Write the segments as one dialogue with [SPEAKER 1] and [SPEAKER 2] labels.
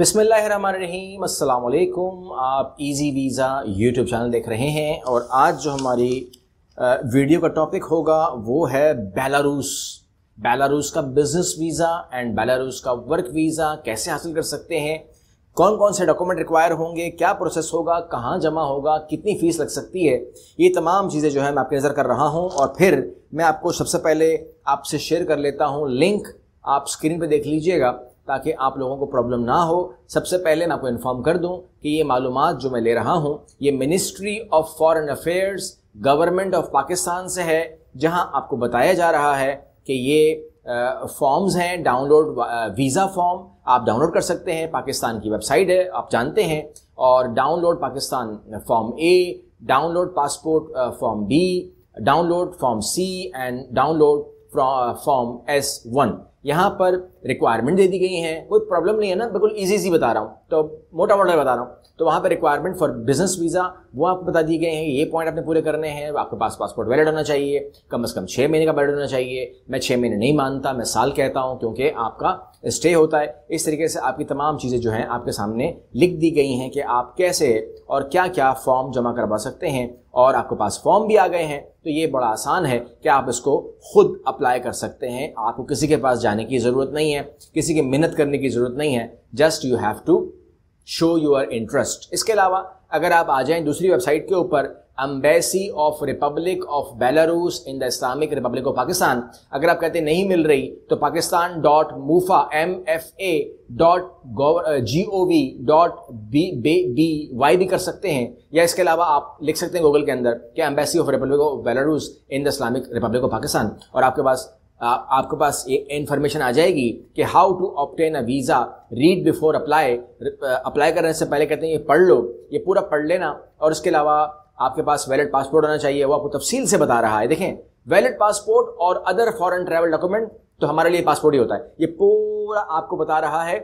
[SPEAKER 1] अस्सलाम वालेकुम आप इजी वीज़ा यूट्यूब चैनल देख रहे हैं और आज जो हमारी वीडियो का टॉपिक होगा वो है बेलारूस बेलारूस का बिज़नेस वीज़ा एंड बेलारूस का वर्क वीज़ा कैसे हासिल कर सकते हैं कौन कौन से डॉक्यूमेंट रिक्वायर होंगे क्या प्रोसेस होगा कहाँ जमा होगा कितनी फ़ीस लग सकती है ये तमाम चीज़ें जो है मैं आपके नज़र कर रहा हूँ और फिर मैं आपको सबसे पहले आपसे शेयर कर लेता हूँ लिंक आप स्क्रीन पर देख लीजिएगा ताकि आप लोगों को प्रॉब्लम ना हो सबसे पहले मैं आपको इन्फॉर्म कर दूं कि ये मालूम जो मैं ले रहा हूँ ये ministry of foreign affairs government of Pakistan से है जहाँ आपको बताया जा रहा है कि ये फॉर्म्स हैं डाउनलोड वीज़ा फॉर्म आप डाउनलोड कर सकते हैं पाकिस्तान की वेबसाइट है आप जानते हैं और download Pakistan form A download passport form B download form C and download form S one यहाँ पर रिक्वायरमेंट दे दी गई हैं कोई प्रॉब्लम नहीं है ना बिल्कुल ईजी सी बता रहा हूँ तो मोटा मोटा बता रहा हूँ तो वहाँ पर रिक्वायरमेंट फॉर बिजनेस वीज़ा वो आपको बता दिए गए हैं ये पॉइंट आपने पूरे करने हैं आपके पास पासपोर्ट वैलिड होना चाहिए कम से कम छः महीने का वैलिड होना चाहिए मैं छः महीने नहीं मानता मैं साल कहता हूँ क्योंकि आपका स्टे होता है इस तरीके से आपकी तमाम चीज़ें जो हैं आपके सामने लिख दी गई हैं कि आप कैसे और क्या क्या फॉर्म जमा करवा सकते हैं और आपके पास फॉर्म भी आ गए हैं तो ये बड़ा आसान है कि आप इसको खुद अप्लाई कर सकते हैं आपको किसी के पास जाने की ज़रूरत नहीं है है किसी की मेहनत करने की ज़रूरत नहीं है just you have to show your interest इसके अलावा अगर आप आ जाएं दूसरी वेबसाइट के ऊपर embassy of republic of Belarus in the Islamic republic of Pakistan अगर आप कहते नहीं मिल रही तो Pakistan dot MOFA M F A dot G O V dot B बे बी वाई भी कर सकते हैं या इसके अलावा आप लिख सकते हैं गूगल के अंदर कि embassy of republic of Belarus in the Islamic republic of Pakistan और आपके पास आपके पास ये इन्फॉर्मेशन आ जाएगी कि how to obtain a visa read before apply apply करने से पहले कहते हैं ये पढ़ लो ये पूरा पढ़ लेना और इसके अलावा आपके पास वैलिड पासपोर्ट होना चाहिए वो आपको तफसील से बता रहा है देखें वैलिड पासपोर्ट और अदर फॉरन ट्रैवल डॉक्यूमेंट तो हमारे लिए पासपोर्ट ही होता है ये पूरा आपको बता रहा है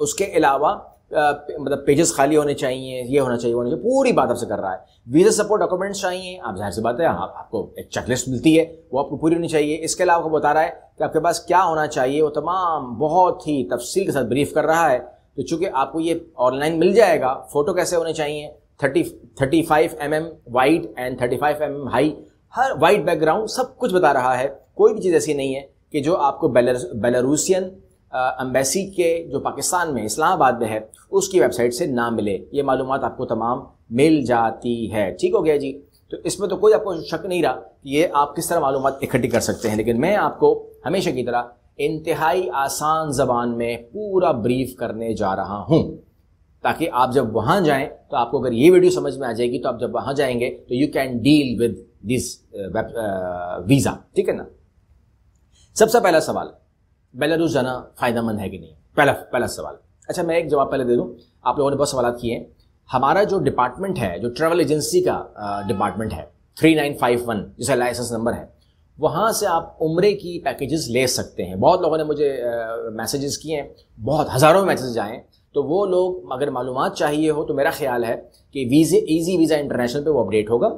[SPEAKER 1] उसके अलावा मतलब पेजेस खाली होने चाहिए ये होना चाहिए होना चाहिए पूरी बात आपसे कर रहा है वीज़ा सपोर्ट डॉक्यूमेंट्स चाहिए आप जाहिर सी बात है आप, आपको एक चेकलिस्ट मिलती है वो आपको पूरी होनी चाहिए इसके अलावा आपको बता रहा है कि आपके पास क्या होना चाहिए वो तमाम बहुत ही तफसील के साथ ब्रीफ कर रहा है तो चूंकि आपको ये ऑनलाइन मिल जाएगा फ़ोटो कैसे होने चाहिए thirty thirty five M M width and thirty five M M high हर वाइट बैकग्राउंड सब कुछ बता रहा है कोई भी चीज़ ऐसी नहीं है कि जो आपको बेलर बेलारूसियन एम्बेसी के जो पाकिस्तान में इस्लामाबाद में है उसकी वेबसाइट से ना मिले ये मालूम आपको तमाम मिल जाती है ठीक हो गया जी तो इसमें तो कोई आपको शक नहीं रहा कि ये आप किस तरह मालूम इकट्ठी कर सकते हैं लेकिन मैं आपको हमेशा की तरह इंतहाई आसान ज़बान में पूरा ब्रीफ करने जा रहा हूँ ताकि आप जब वहाँ जाएं तो आपको अगर ये वीडियो समझ में आ जाएगी तो आप जब वहाँ जाएंगे तो you can deal with this visa ठीक है ना सबसे पहला सवाल बेलारूस जाना मंद है कि नहीं पहला पहला सवाल अच्छा मैं एक जवाब पहले दे दूँ आप लोगों ने बहुत सवाल किए हैं हमारा जो डिपार्टमेंट है जो ट्रैवल एजेंसी का डिपार्टमेंट है थ्री नाइन फाइव वन जिसका लाइसेंस नंबर है वहाँ से आप उम्र की पैकेजेस ले सकते हैं बहुत लोगों ने मुझे मैसेजेस किए हैं बहुत हज़ारों मैसेज आए हैं तो वो लोग अगर मालूम चाहिए हो तो मेरा ख्याल है कि वीज़े ईजी वीज़ा इंटरनेशनल पे वो अपडेट होगा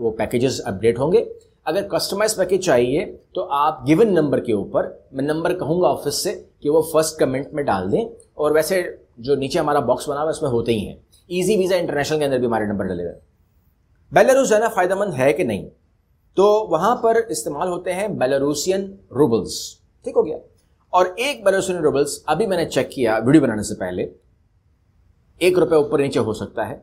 [SPEAKER 1] वो पैकेजेस अपडेट होंगे अगर कस्टमाइज पैकेज चाहिए तो आप गिवन नंबर के ऊपर मैं नंबर कहूँगा ऑफिस से कि वो फर्स्ट कमेंट में डाल दें और वैसे जो नीचे हमारा बॉक्स बना हुआ है उसमें होते ही हैं ईजी वीज़ा इंटरनेशनल के अंदर भी हमारे नंबर डले हुए बेलारूस जाना फ़ायदेमंद है कि नहीं तो वहाँ पर इस्तेमाल होते हैं बेलारूसियन रूबल्स ठीक हो गया और एक बेलारूसियन रूबल्स अभी मैंने चेक किया वीडियो बनाने से पहले एक रुपये ऊपर नीचे हो सकता है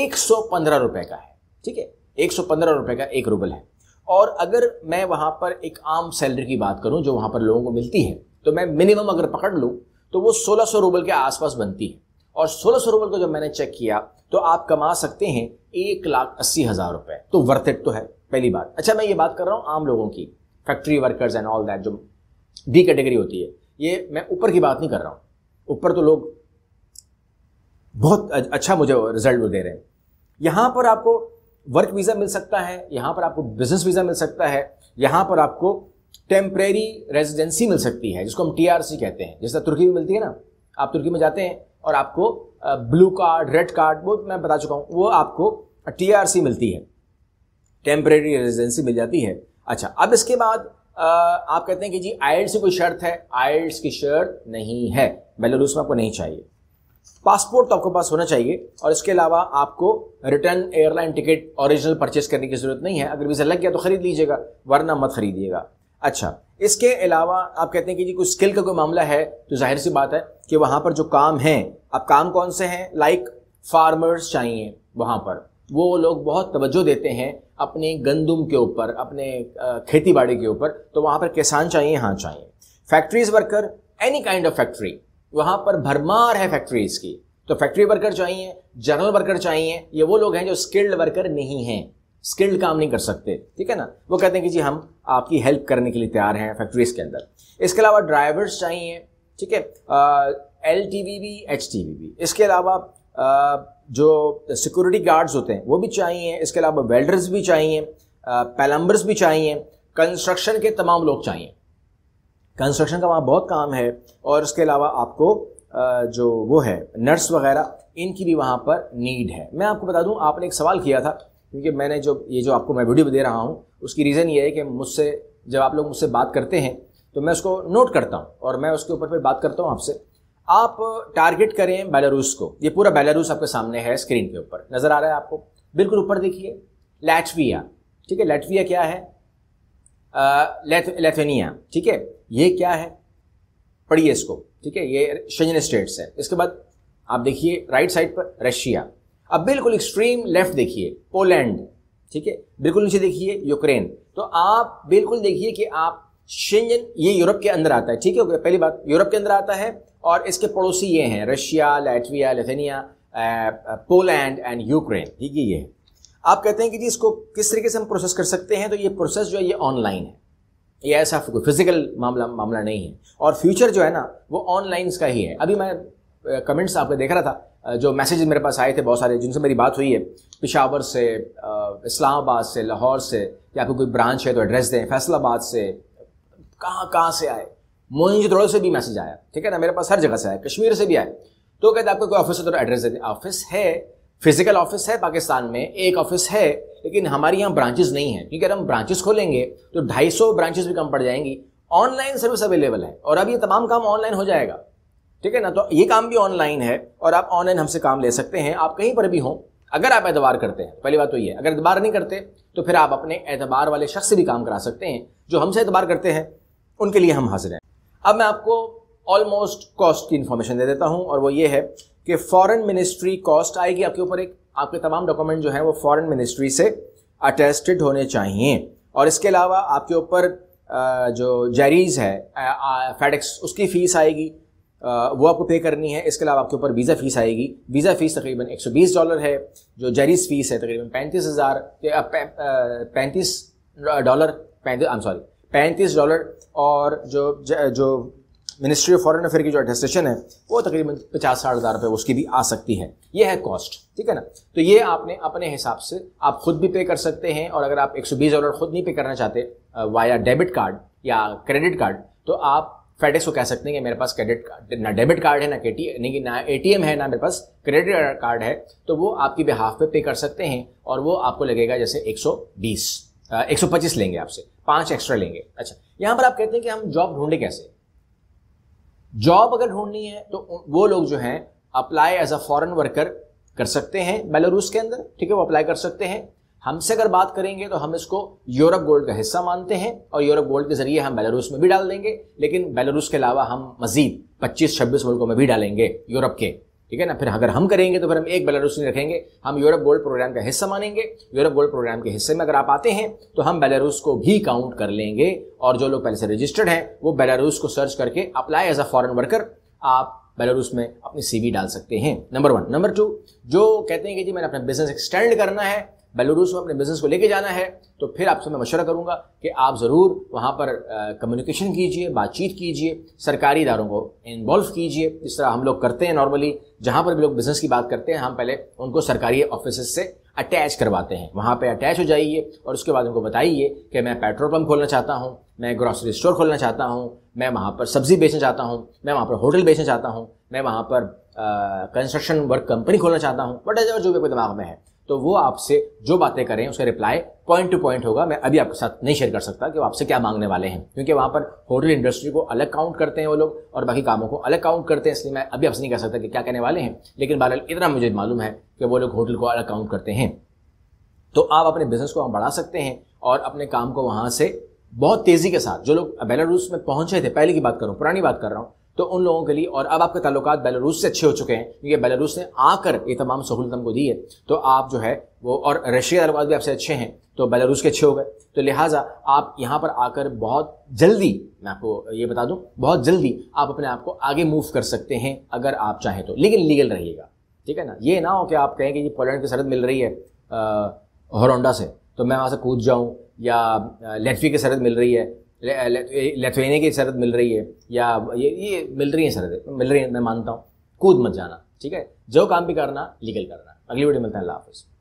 [SPEAKER 1] एक सौ पंद्रह रुपये का है ठीक है एक सौ पंद्रह रुपये का एक रूबल है और अगर मैं वहाँ पर एक आम सैलरी की बात करूँ जो वहाँ पर लोगों को मिलती है तो मैं मिनिमम अगर पकड़ लूँ तो वो 1600 रूबल के आसपास बनती है और 1600 रूबल को जब मैंने चेक किया तो आप कमा सकते हैं एक लाख अस्सी हज़ार रुपए तो वर्थ इट तो है पहली बात अच्छा मैं ये बात कर रहा हूं आम लोगों की factory workers and all that जो डी कैटेगरी होती है ये मैं ऊपर की बात नहीं कर रहा हूं ऊपर तो लोग बहुत अच्छा मुझे रिजल्ट दे रहे हैं यहां पर आपको वर्क वीज़ा मिल सकता है यहाँ पर आपको बिजनेस वीज़ा मिल सकता है यहां पर आपको टेम्परेरी रेजिडेंसी मिल सकती है जिसको हम टीआरसी कहते हैं जैसे तुर्की में मिलती है ना आप तुर्की में जाते हैं और आपको ब्लू कार्ड रेड कार्ड वो मैं बता चुका हूं वो आपको टीआरसी मिलती है टेम्प्रेरी रेजिडेंसी मिल जाती है अच्छा अब इसके बाद आप कहते हैं कि जी आयल्स की कोई शर्त है आयल्स की शर्त नहीं है बेलोरूस में आपको नहीं चाहिए पासपोर्ट तो आपके पास होना चाहिए और इसके अलावा आपको return airline ticket original purchase करने की ज़रूरत नहीं है अगर वीज़ा लग गया तो खरीद लीजिएगा वरना मत खरीदिएगा अच्छा इसके अलावा आप कहते हैं कि जी कोई स्किल का कोई मामला है तो जाहिर सी बात है कि वहां पर जो काम है अब काम कौन से हैं लाइक फार्मर्स चाहिए वहां पर वो लोग बहुत तवज्जो देते हैं अपने गंदम के ऊपर अपने खेती बाड़ी के ऊपर तो वहां पर किसान चाहिए हाँ चाहिए factories worker any kind of factory वहां पर भरमार है फैक्ट्रीज की तो फैक्ट्री वर्कर चाहिए जनरल वर्कर चाहिए ये वो लोग हैं जो स्किल्ड वर्कर नहीं हैं स्किल्ड काम नहीं कर सकते ठीक है ना वो कहते हैं कि जी हम आपकी हेल्प करने के लिए तैयार हैं फैक्ट्रीज के अंदर इसके अलावा ड्राइवर्स चाहिए ठीक है एल टी वी भी एच टी वी भी इसके अलावा जो सिक्योरिटी गार्ड्स होते हैं वो भी चाहिए इसके अलावा वेल्डर्स भी चाहिए पैलम्बर्स भी चाहिए कंस्ट्रक्शन के तमाम लोग चाहिए कंस्ट्रक्शन का वहाँ बहुत काम है और उसके अलावा आपको जो वो है नर्स वगैरह इनकी भी वहाँ पर नीड है मैं आपको बता दूँ आपने एक सवाल किया था क्योंकि मैंने जो ये जो आपको मैं वीडियो दे रहा हूँ उसकी रीज़न ये है कि मुझसे जब आप लोग मुझसे बात करते हैं तो मैं उसको नोट करता हूँ और मैं उसके ऊपर फिर बात करता हूँ आपसे आप टारगेट करें बेलारूस को ये पूरा बेलारूस आपके सामने है स्क्रीन के ऊपर नज़र आ रहा है आपको बिल्कुल ऊपर देखिए लैटविया ठीक है लैटविया क्या है लेथेनिया ठीक है ये क्या है पढ़िए इसको ठीक है ये शजन स्टेट्स है इसके बाद आप देखिए राइट साइड पर रशिया अब बिल्कुल एक्सट्रीम लेफ्ट देखिए पोलैंड ठीक है बिल्कुल नीचे देखिए यूक्रेन तो आप बिल्कुल देखिए कि आप शेंजन ये यूरोप के अंदर आता है ठीक है पहली बात यूरोप के अंदर आता है और इसके पड़ोसी ये हैं Russia Latvia Lithuania Poland and Ukraine ठीक है ये आप कहते हैं कि जी इसको किस तरीके से हम प्रोसेस कर सकते हैं तो ये प्रोसेस जो है ये ऑनलाइन है ये ऐसा कोई फिजिकल मामला मामला नहीं है और फ्यूचर जो है ना वो ऑनलाइन का ही है अभी मैं कमेंट्स आपका देख रहा था जो मैसेजेस मेरे पास आए थे बहुत सारे जिनसे मेरी बात हुई है पिशावर से इस्लामाबाद से लाहौर से या फिर कोई ब्रांच है तो एड्रेस दें फैसलाबाद से कहाँ कहाँ से आए मोहिंजोदड़ो से भी मैसेज आया ठीक है ना मेरे पास हर जगह से आया कश्मीर से भी आए तो कहते आपका कोई ऑफिस है तो एड्रेस दे दें ऑफिस है फिजिकल ऑफिस है पाकिस्तान में एक ऑफिस है लेकिन हमारे यहाँ ब्रांचेस नहीं है क्योंकि अगर हम ब्रांचेस खोलेंगे तो 250 ब्रांचेस भी कम पड़ जाएंगी ऑनलाइन सर्विस अवेलेबल है और अब ये तमाम काम ऑनलाइन हो जाएगा ठीक है ना तो ये काम भी ऑनलाइन है और आप ऑनलाइन हमसे काम ले सकते हैं आप कहीं पर भी हों अगर आप एतबार करते हैं पहली बात तो ये अगर एतबार नहीं करते तो फिर आप अपने एतबार वाले शख्स से भी काम करा सकते हैं जो हमसे एतबार करते हैं उनके लिए हम हाजिर हैं अब मैं आपको ऑलमोस्ट कॉस्ट की इन्फॉर्मेशन दे देता हूँ और वो ये है कि फॉरेन मिनिस्ट्री कॉस्ट आएगी आपके ऊपर एक आपके तमाम डॉक्यूमेंट जो है वो फॉरेन मिनिस्ट्री से अटेस्टेड होने चाहिए और इसके अलावा आपके ऊपर जो जेरीज है फेडेक्स उसकी फ़ीस आएगी वो आपको पे करनी है इसके अलावा आपके ऊपर वीज़ा फ़ीस आएगी वीज़ा फ़ीस तकरीबन 120 डॉलर है जो जेरीज़ फ़ीस है तकरीबन पैंतीस हज़ार पैंतीस डॉलर पैंतीस आई एम सॉरी पैंतीस डॉलर और जो जो मिनिस्ट्री ऑफ फॉरेन अफेयर की जो एडमिनिस्ट्रेशन है वो तकरीबन पचास साठ हज़ार रुपये उसकी भी आ सकती है ये है कॉस्ट ठीक है ना तो ये आपने अपने हिसाब से आप खुद भी पे कर सकते हैं और अगर आप एक सौ बीस डॉलर खुद नहीं पे करना चाहते वाया डेबिट कार्ड या क्रेडिट कार्ड तो आप फेडेक्स को कह सकते हैं कि मेरे पास क्रेडिट कार्ड ना डेबिट कार्ड है ना के टी ना ए है ना मेरे पास क्रेडिट कार्ड है तो वो आपकी बिहाफ पे पे कर सकते हैं और वो आपको लगेगा जैसे एक एक सौ बीस सौ पच्चीस लेंगे आपसे पाँच एक्स्ट्रा लेंगे अच्छा यहाँ पर आप कहते हैं कि हम जॉब ढूंढे कैसे जॉब अगर ढूंढनी है तो वो लोग जो हैं apply as a foreign worker कर सकते हैं बेलारूस के अंदर ठीक है वो अप्लाई कर सकते हैं हमसे अगर बात करेंगे तो हम इसको यूरोप गोल्ड का हिस्सा मानते हैं और यूरोप गोल्ड के जरिए हम बेलारूस में भी डाल देंगे लेकिन बेलारूस के अलावा हम मजीद 25-26 मुल्कों में भी डालेंगे यूरोप के ठीक है ना फिर अगर हम करेंगे तो फिर हम एक बेलारूस नहीं रखेंगे हम यूरोप गोल्ड प्रोग्राम का हिस्सा मानेंगे यूरोप गोल्ड प्रोग्राम के हिस्से में अगर आप आते हैं तो हम बेलारूस को भी काउंट कर लेंगे और जो लोग पहले से रजिस्टर्ड हैं वो बेलारूस को सर्च करके apply as a foreign worker आप बेलारूस में अपनी सीवी डाल सकते हैं नंबर वन नंबर टू जो कहते हैं कि जी मैंने अपना बिजनेस एक्सटेंड करना है बेलारूस में अपने बिज़नेस को लेके जाना है तो फिर आपसे मैं मशवरा करूँगा कि आप ज़रूर वहाँ पर कम्युनिकेशन कीजिए बातचीत कीजिए सरकारी इदारों को इन्वॉल्व कीजिए जिस तरह हम लोग करते हैं नॉर्मली जहाँ पर भी लोग बिज़नेस की बात करते हैं हम पहले उनको सरकारी ऑफिस से अटैच करवाते हैं वहाँ पर अटैच हो जाइए और उसके बाद उनको बताइए कि मैं पेट्रोल पंप खोलना चाहता हूँ मैं ग्रॉसरी स्टोर खोलना चाहता हूँ मैं वहाँ पर सब्ज़ी बेचना चाहता हूँ मैं वहाँ पर होटल बेचना चाहता हूँ मैं वहाँ पर कंस्ट्रक्शन वर्क कंपनी खोलना चाहता हूँ वट एज जो भी दिमाग में है तो वो आपसे जो बातें करें उसका रिप्लाई पॉइंट टू पॉइंट होगा मैं अभी आपके साथ नहीं शेयर कर सकता कि वो आपसे क्या मांगने वाले हैं क्योंकि वहां पर होटल इंडस्ट्री को अलग काउंट करते हैं वो लोग और बाकी कामों को अलग काउंट करते हैं इसलिए मैं अभी आपसे नहीं कह सकता कि क्या कहने वाले हैं लेकिन बहरहाल इतना मुझे मालूम है कि वो लोग होटल को अलग काउंट करते हैं तो आप अपने बिजनेस को बढ़ा सकते हैं और अपने काम को वहां से बहुत तेज़ी के साथ जो लोग बेलारूस में पहुंचे थे पहले की बात कर रहा पुरानी बात कर रहा हूं तो उन लोगों के लिए और अब आपके ताल्लुक बेलारूस से अच्छे हो चुके हैं क्योंकि बेलारूस ने आकर ये तमाम सहूलतम को दी है तो आप जो है वो और रशिया ताल्लुक भी आपसे अच्छे हैं तो बेलारूस के अच्छे हो गए तो लिहाजा आप यहाँ पर आकर बहुत जल्दी मैं आपको ये बता दूँ बहुत जल्दी आप अपने आप को आगे मूव कर सकते हैं अगर आप चाहें तो लेकिन लीगल रहिएगा ठीक है ना ये ना हो कि आप कहें कि ये पोलैंड की सरहद मिल रही है हरोंडा से तो मैं वहाँ से कूद जाऊँ या लेटवी की सरहद मिल रही है लेथुनिया की सरहद मिल रही है या ये ये मिल रही है सरहदें मिल रही है मैं मानता हूँ कूद मत जाना ठीक है जो काम भी करना लीगल करना अगली वीडियो मिलता है अल्लाह हाफिज़